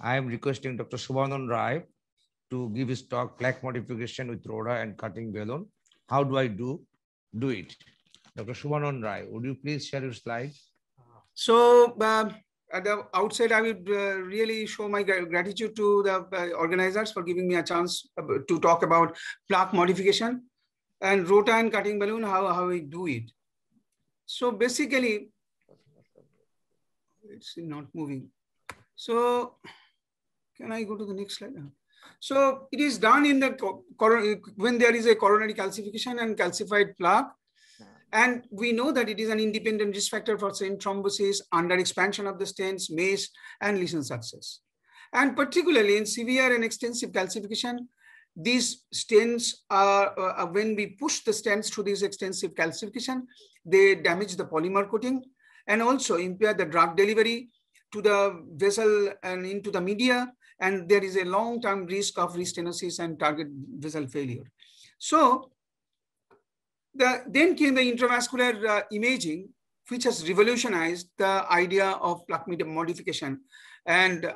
I am requesting Dr. Subhanan Rai to give his talk plaque modification with Roda and cutting balloon. How do I do, do it? Dr. Subhanan Rai, would you please share your slide? So uh, at the outset, I would uh, really show my gratitude to the uh, organizers for giving me a chance uh, to talk about plaque modification and rota and cutting balloon, how, how we do it. So basically, it's not moving. So can I go to the next slide? So it is done in the when there is a coronary calcification and calcified plaque. And we know that it is an independent risk factor for stent thrombosis, under expansion of the stents, MACE, and lesion success. And particularly in severe and extensive calcification, these stents are, uh, uh, when we push the stents through this extensive calcification, they damage the polymer coating and also impair the drug delivery to the vessel and into the media and there is a long-term risk of restenosis and target vessel failure. So the, then came the intravascular uh, imaging, which has revolutionized the idea of plaque modification and, uh,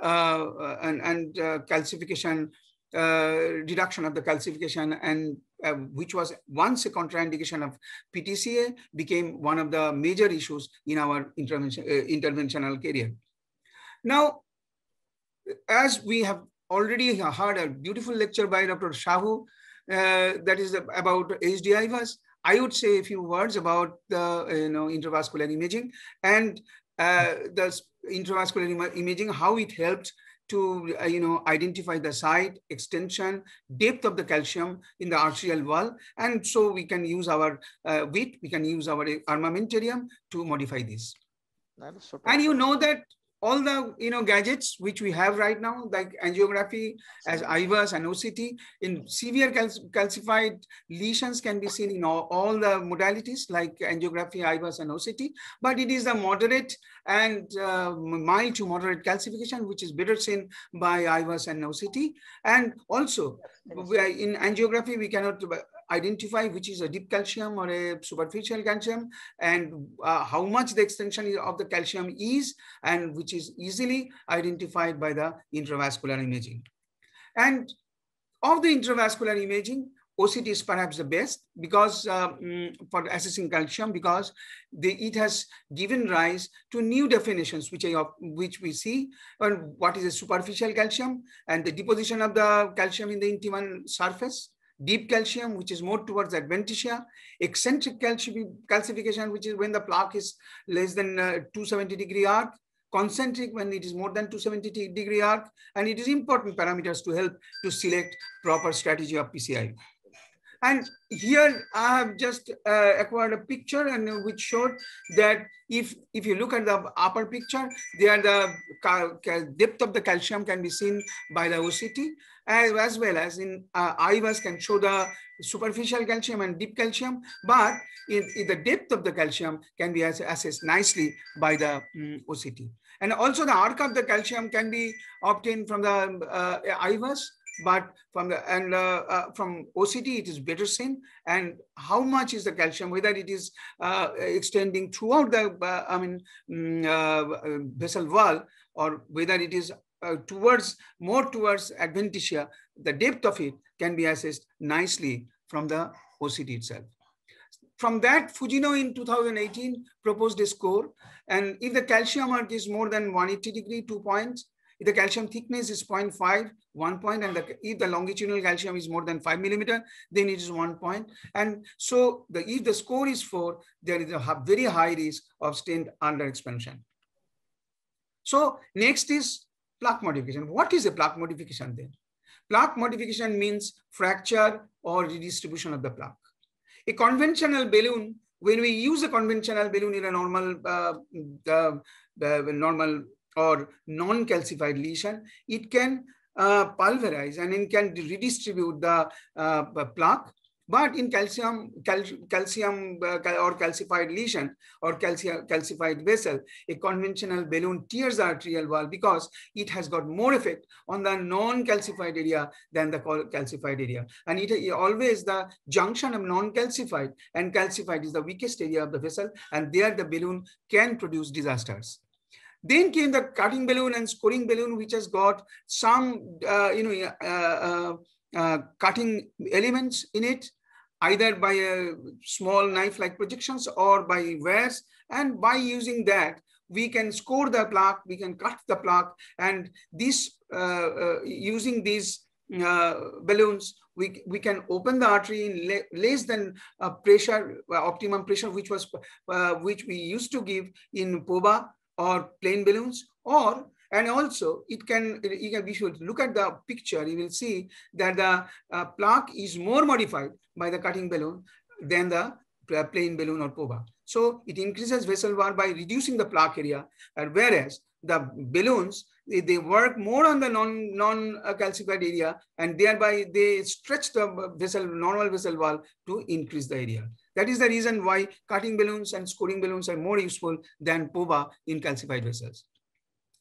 uh, and, and uh, calcification, uh, reduction of the calcification, and uh, which was once a contraindication of PTCA, became one of the major issues in our intervention, interventional career. Now, as we have already heard a beautiful lecture by Dr. Shahu uh, that is about HDI was, I would say a few words about the you know intravascular imaging and uh, the intravascular Im imaging, how it helped to uh, you know identify the site extension depth of the calcium in the arterial wall and so we can use our uh, wit we can use our armamentarium to modify this and you know that all the you know gadgets which we have right now, like angiography, as IVAS and OCT, in severe calcified lesions can be seen in all, all, the modalities like angiography, IVAS, and OCT. But it is the moderate and uh, mild to moderate calcification which is better seen by IVAS and OCT. And also in angiography, we cannot uh, identify which is a deep calcium or a superficial calcium and uh, how much the extension of the calcium is and which is easily identified by the intravascular imaging. And of the intravascular imaging, OCT is perhaps the best because um, for assessing calcium because the, it has given rise to new definitions which, I, which we see on what is a superficial calcium and the deposition of the calcium in the intima surface deep calcium, which is more towards adventitia, eccentric calcification, which is when the plaque is less than uh, 270 degree arc, concentric when it is more than 270 degree arc, and it is important parameters to help to select proper strategy of PCI. And here I have just uh, acquired a picture and uh, which showed that if, if you look at the upper picture, there the depth of the calcium can be seen by the OCT as, as well as in uh, IVAS can show the superficial calcium and deep calcium, but in, in the depth of the calcium can be assessed nicely by the um, mm, OCT. And also the arc of the calcium can be obtained from the uh, IVAS but from the and uh, uh, from OCT it better seen, and how much is the calcium? Whether it is uh, extending throughout the uh, I mean mm, uh, uh, vessel wall, or whether it is uh, towards more towards adventitia, the depth of it can be assessed nicely from the OCT itself. From that, Fujino in 2018 proposed a score, and if the calcium arc is more than 180 degree, two points, if the calcium thickness is 0.5, 1 point, and the, if the longitudinal calcium is more than 5 millimeter, then it is 1 point. And so the, if the score is 4, there is a very high risk of stent under expansion. So next is plaque modification. What is a plaque modification then? Plaque modification means fracture or redistribution of the plaque. A conventional balloon, when we use a conventional balloon in a normal, uh, mm, normal or non-calcified lesion, it can uh, pulverize and it can redistribute the uh, plaque. But in calcium, cal calcium uh, or calcified lesion or calci calcified vessel, a conventional balloon tears the arterial wall because it has got more effect on the non-calcified area than the cal calcified area. And it, it always the junction of non-calcified and calcified is the weakest area of the vessel and there the balloon can produce disasters. Then came the cutting balloon and scoring balloon, which has got some, uh, you know, uh, uh, uh cutting elements in it, either by a small knife-like projections or by wares. And by using that, we can score the plaque, we can cut the plaque, and this uh, uh, using these balloons, we, we can open the artery in le less than uh, pressure, uh, optimum pressure, which was uh, which we used to give in POBA or plain balloons or and also it can you can be sure look at the picture you will see that the uh, plaque is more modified by the cutting balloon than the uh, plain balloon or pova so it increases vessel bar by reducing the plaque area and whereas the balloons they work more on the non non uh, calcified area and thereby they stretch the vessel normal vessel wall to increase the area that is the reason why cutting balloons and scoring balloons are more useful than POVA in calcified vessels.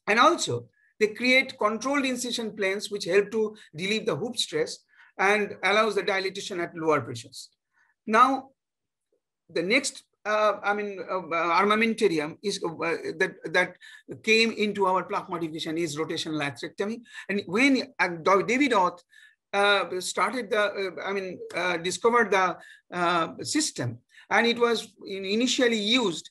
And also, they create controlled incision planes which help to relieve the hoop stress and allows the dilatation at lower pressures. Now, the next, uh, I mean, uh, armamentarium is uh, that that came into our plaque modification is rotational atherectomy. And when uh, David Oth uh, started the, uh, I mean, uh, discovered the uh, system. And it was initially used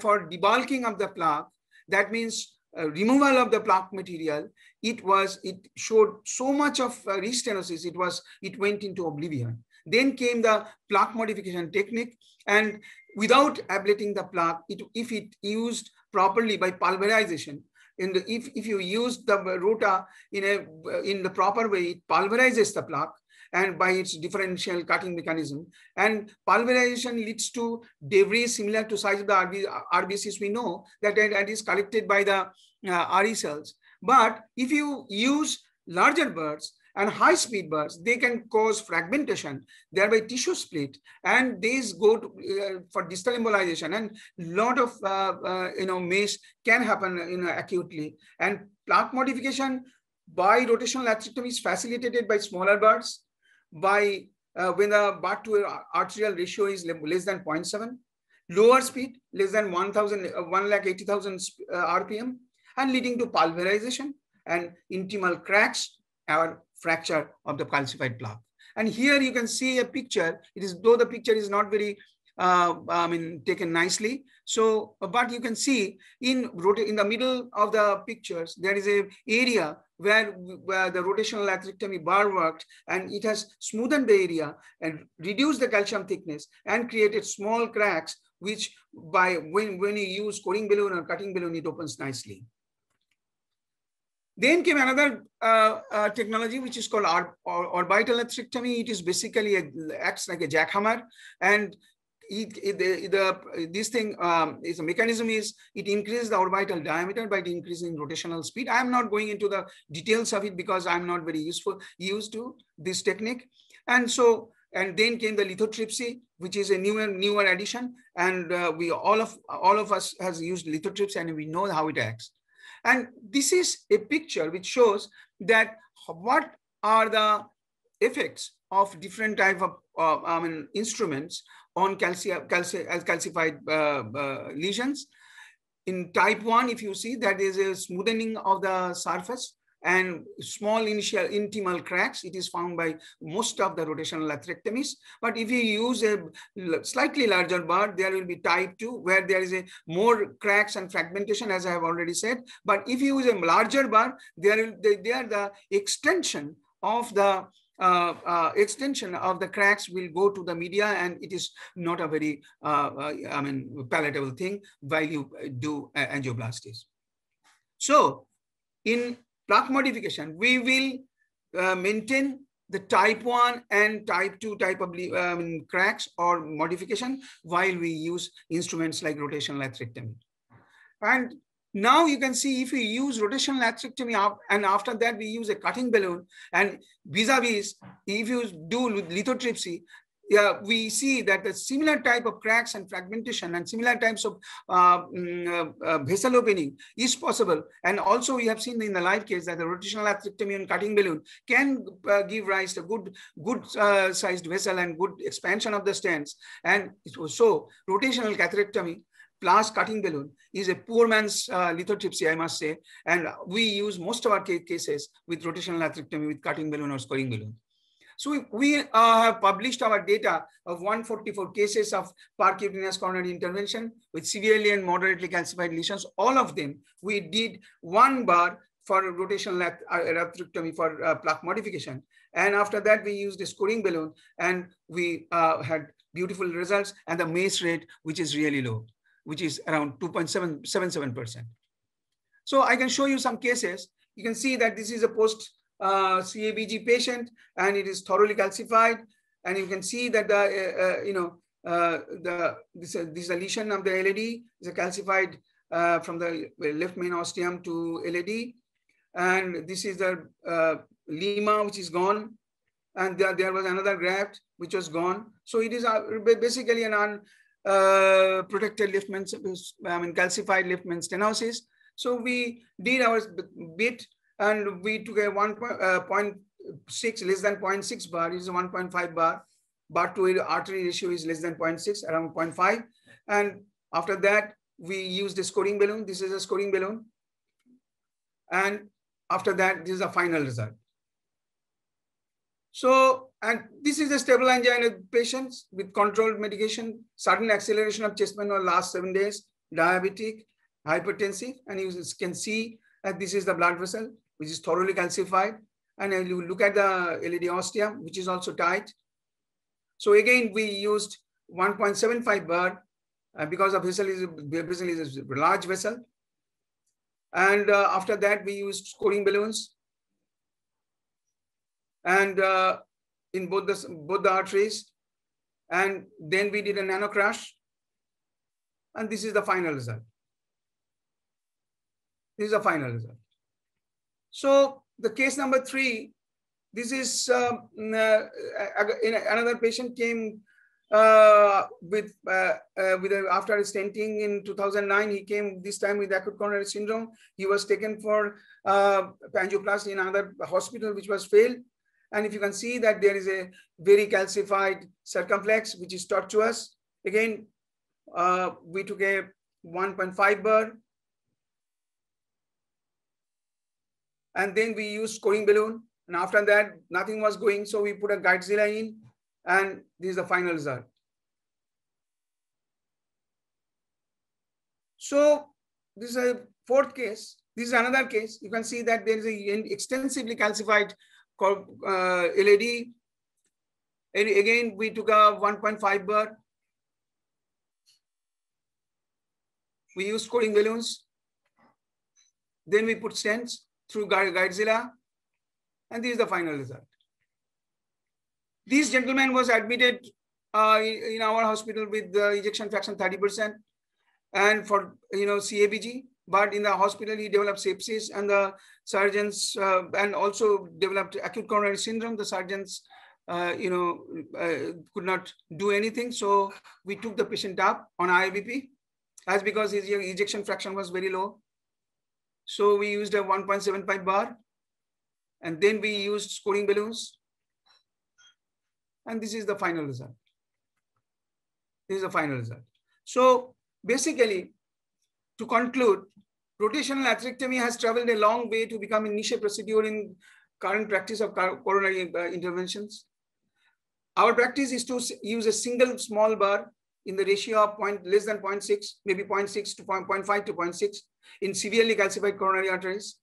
for debulking of the plaque. That means removal of the plaque material. It was, it showed so much of restenosis, it was, it went into oblivion. Then came the plaque modification technique and without ablating the plaque, it, if it used properly by pulverization, in the, if, if you use the rota uh, in a in the proper way it pulverizes the plaque and by its differential cutting mechanism and pulverization leads to debris similar to size of the RB, RBCs we know that that is collected by the uh, RE cells but if you use larger birds and high speed bursts, they can cause fragmentation, thereby tissue split, and these go to, uh, for distal embolization. And lot of uh, uh, you know MACE can happen you know, acutely. And plaque modification by rotational lacerectomy is facilitated by smaller bursts, by uh, when the BART to arterial ratio is less than 0.7, lower speed less than 1,000, uh, uh RPM, and leading to pulverization and intimal cracks or fracture of the calcified plaque. And here you can see a picture. It is though the picture is not very, uh, I mean, taken nicely. So, but you can see in in the middle of the pictures there is a area where, where the rotational atherectomy bar worked, and it has smoothened the area and reduced the calcium thickness and created small cracks, which by when when you use coring balloon or cutting balloon, it opens nicely. Then came another uh, uh, technology, which is called or, or, orbital nephrectomy. It is basically a, acts like a jackhammer, and it, it, the, the, this thing um, is a mechanism is it increases the orbital diameter by increasing rotational speed. I am not going into the details of it because I'm not very useful used to this technique, and so and then came the lithotripsy, which is a newer newer addition, and uh, we all of all of us has used lithotripsy and we know how it acts. And this is a picture which shows that what are the effects of different type of uh, I mean, instruments on calci calci calcified uh, uh, lesions. In type 1, if you see, that is a smoothing of the surface and small initial intimal cracks. It is found by most of the rotational atherectomies. But if you use a slightly larger bar, there will be type 2 where there is a more cracks and fragmentation as I have already said. But if you use a larger bar, there they, they are the extension of the uh, uh, extension of the cracks will go to the media and it is not a very, uh, uh I mean, palatable thing while you do angioplasties. So in plaque modification, we will uh, maintain the type 1 and type 2 type of um, cracks or modification while we use instruments like rotational atherectomy. And now you can see if we use rotational atherectomy and after that we use a cutting balloon and vis-a-vis -vis if you do lithotripsy, yeah, we see that the similar type of cracks and fragmentation and similar types of uh, mm, uh, uh, vessel opening is possible. And also we have seen in the live case that the rotational atherectomy and cutting balloon can uh, give rise to good, good uh, sized vessel and good expansion of the stents. And so rotational catheterectomy plus cutting balloon is a poor man's uh, lithotripsy, I must say. And we use most of our cases with rotational atherectomy with cutting balloon or scoring balloon. So we, we uh, have published our data of 144 cases of paracutaneous coronary intervention with severely and moderately calcified lesions. All of them, we did one bar for rotational arthrectomy uh, for uh, plaque modification. And after that, we used a scoring balloon and we uh, had beautiful results and the MACE rate, which is really low, which is around 2.77%. So I can show you some cases. You can see that this is a post uh, CABG patient and it is thoroughly calcified. And you can see that the, uh, uh you know, uh, the, this, this lesion of the LED is a calcified from the left main ostium to LED. And this is the lima, which is gone. And there, there was another graft, which was gone. So it is basically an unprotected uh, protected left main, I mean calcified left main stenosis. So we did our bit and we took a uh, 1.6 less than 0.6 bar is 1.5 bar. Bar to artery ratio is less than 0.6, around 0.5. And after that, we used a scoring balloon. This is a scoring balloon. And after that, this is the final result. So, and this is a stable angina patients with controlled medication, sudden acceleration of chest pain over last seven days, diabetic, hypertensive, and you can see that this is the blood vessel which is thoroughly calcified. And then you look at the LED ostium, which is also tight. So again, we used 1.75 bar uh, because the vessel is, vessel is a large vessel. And uh, after that, we used scoring balloons. And uh, in both the, both the arteries. And then we did a nano crash. And this is the final result. This is the final result. So the case number three, this is um, uh, another patient came uh, with uh, uh, with a, after a stenting in 2009. He came this time with acute coronary syndrome. He was taken for uh, angioplasty in another hospital, which was failed. And if you can see that there is a very calcified circumflex, which is tortuous. Again, uh, we took a 1.5 bar And then we used scoring balloon. And after that, nothing was going. So we put a Godzilla in. And this is the final result. So this is a fourth case. This is another case. You can see that there is an extensively calcified uh, LED. And again, we took a 1.5 bar. We used scoring balloons. Then we put stents through Guidezilla. And this is the final result. This gentleman was admitted uh, in our hospital with the ejection fraction 30% and for, you know, CABG. But in the hospital, he developed sepsis and the surgeons uh, and also developed acute coronary syndrome. The surgeons, uh, you know, uh, could not do anything. So we took the patient up on IBP as because his ejection fraction was very low. So we used a 1.75 bar and then we used scoring balloons. And this is the final result. This is the final result. So basically, to conclude, rotational atherectomy has traveled a long way to become a niche procedure in current practice of coronary uh, interventions. Our practice is to use a single small bar in the ratio of point less than 0.6, maybe 0.6 to 0.5 to 0.6 in severely calcified coronary arteries,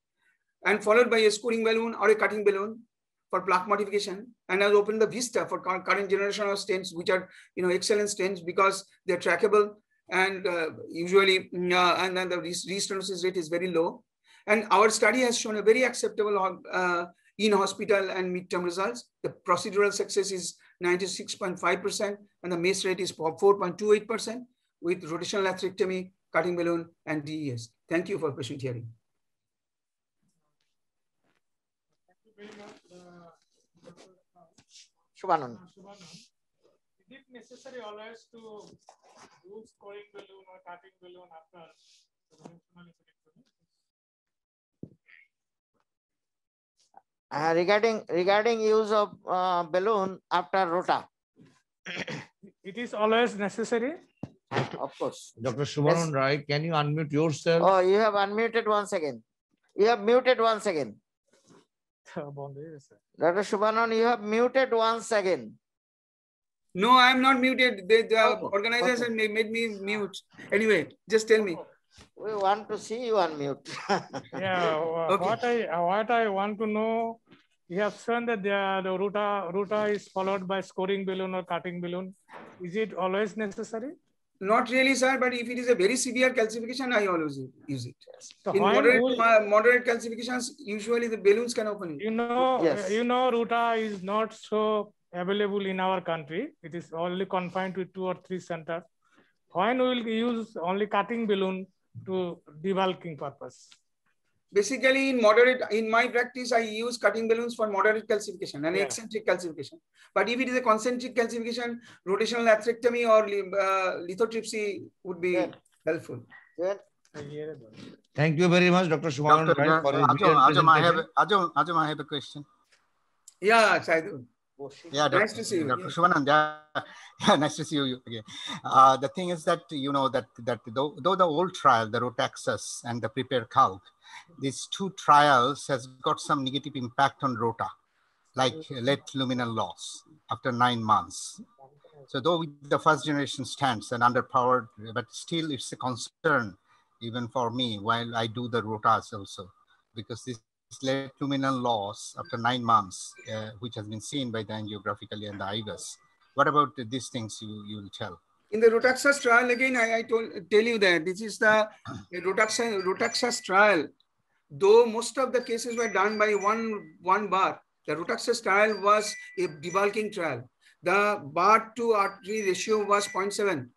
and followed by a scoring balloon or a cutting balloon for plaque modification, and has opened the vista for current generation of stents, which are you know excellent stents because they're trackable and uh, usually mm, uh, and then the restenosis rate is very low. And our study has shown a very acceptable uh, in hospital and midterm results. The procedural success is 96.5%, and the MACE rate is 4.28% with rotational atherectomy, cutting balloon, and DES. Thank you for patient hearing. Shubhanand. Uh, is it necessary always to use scoring balloon or cutting balloon after Uh, regarding regarding use of uh, balloon after rota it is always necessary of course dr shubharan yes. right can you unmute yourself oh you have unmuted once again you have muted once again oh, dr shubhanan you have muted once again no i am not muted the, the oh, organizers okay. made me mute anyway just tell me we want to see you on mute. yeah, okay. what, I, what I want to know, you have shown that the, the ruta, ruta is followed by scoring balloon or cutting balloon. Is it always necessary? Not really, sir, but if it is a very severe calcification, I always use it. So In moderate, will... moderate calcifications, usually the balloons can open it. You know, yes. you know, Ruta is not so available in our country. It is only confined to two or three centers. When we will use only cutting balloon, to debulking purpose? Basically, in moderate, in my practice, I use cutting balloons for moderate calcification and yeah. eccentric calcification. But if it is a concentric calcification, rotational atherectomy or uh, lithotripsy would be yeah. helpful. Yeah. Thank you very much, Dr. Shuman. Dr. Right, for uh, Ajum, Ajum, I have, Ajum, Ajum, I have a question. Yeah, Saidul yeah, nice to see you. Dr. Shivanand, yeah, yeah, nice to see you again. Uh, the thing is that, you know, that, that though, though the old trial, the Rotaxus and the Prepare Calc, these two trials has got some negative impact on Rota, like mm-hmm. late luminal loss after nine months. So though the first generation stands and underpowered, but still it's a concern even for me while I do the Rotas also, because this led luminal loss after nine months, uh, which has been seen by the angiographically and the IVUS. What about these things you, you will tell? In the Rotaxas trial, again, I, I told, tell you that this is the Rotaxas, trial. Though most of the cases were done by one, one bar, the Rotaxas trial was a debulking trial. The bar to artery ratio was 0.7.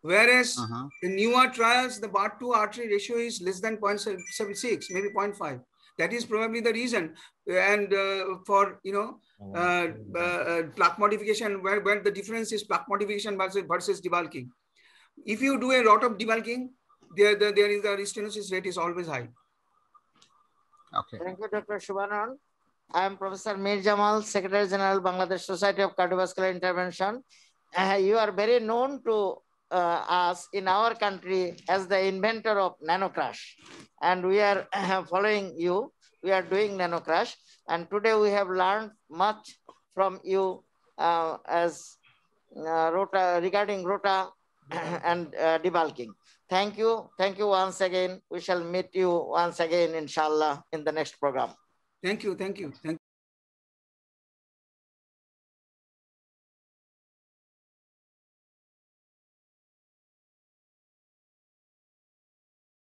Whereas uh -huh. the newer trials, the bar to artery ratio is less than 0.76, maybe 0.5. That is probably the reason. And uh, for, you know, oh, uh, uh, uh, plaque modification, where, where the difference is plaque modification versus, versus debulking. If you do a lot of debulking, there, there, there is the restenosis rate is always high. Okay. Thank you, Dr. Shubhanan. I am Professor Mir Jamal, Secretary General, Bangladesh Society of Cardiovascular Intervention. Uh, you are very known to uh, us in our country as the inventor of nanocrush, And we are uh, following you. We are doing nanocrush, And today we have learned much from you uh, as uh, rota, regarding rota and uh, debulking. Thank you. Thank you once again. We shall meet you once again, inshallah, in the next program. Thank you. Thank you. Thank you.